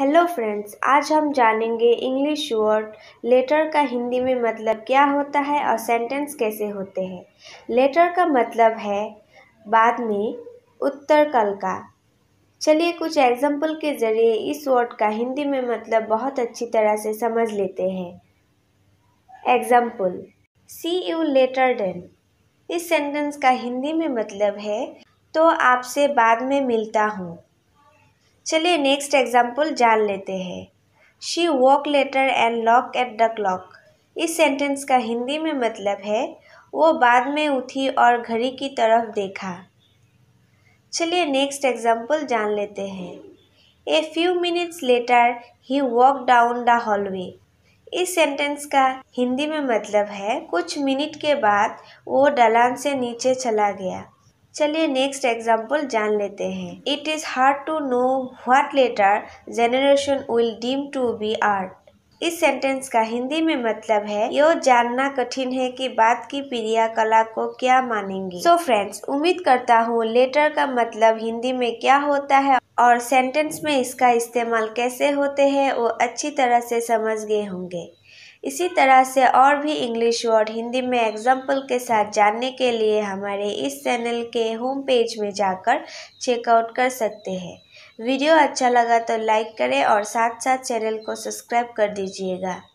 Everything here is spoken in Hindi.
हेलो फ्रेंड्स आज हम जानेंगे इंग्लिश वर्ड लेटर का हिंदी में मतलब क्या होता है और सेंटेंस कैसे होते हैं लेटर का मतलब है बाद में उत्तर कल का चलिए कुछ एग्जाम्पल के ज़रिए इस वर्ड का हिंदी में मतलब बहुत अच्छी तरह से समझ लेते हैं example see you later then इस सेंटेंस का हिंदी में मतलब है तो आपसे बाद में मिलता हूँ चलिए नेक्स्ट एग्जाम्पल जान लेते हैं she walk later and lock at the clock इस सेंटेंस का हिंदी में मतलब है वो बाद में उठी और घड़ी की तरफ देखा चलिए नेक्स्ट एग्जाम्पल जान लेते हैं a few minutes later he walk down the hallway इस सेंटेंस का हिंदी में मतलब है कुछ मिनट के बाद वो डलान से नीचे चला गया चलिए नेक्स्ट एग्जाम्पल जान लेते हैं it is hard to know what later generation will deem to be art इस सेंटेंस का हिंदी में मतलब है यो जानना कठिन है कि बात की प्रिया कला को क्या मानेंगी सो so फ्रेंड्स उम्मीद करता हूँ लेटर का मतलब हिंदी में क्या होता है और सेंटेंस में इसका इस्तेमाल कैसे होते हैं वो अच्छी तरह से समझ गए होंगे इसी तरह से और भी इंग्लिश वर्ड हिंदी में एग्जाम्पल के साथ जानने के लिए हमारे इस चैनल के होम पेज में जाकर चेकआउट कर सकते हैं वीडियो अच्छा लगा तो लाइक करें और साथ साथ चैनल को सब्सक्राइब कर दीजिएगा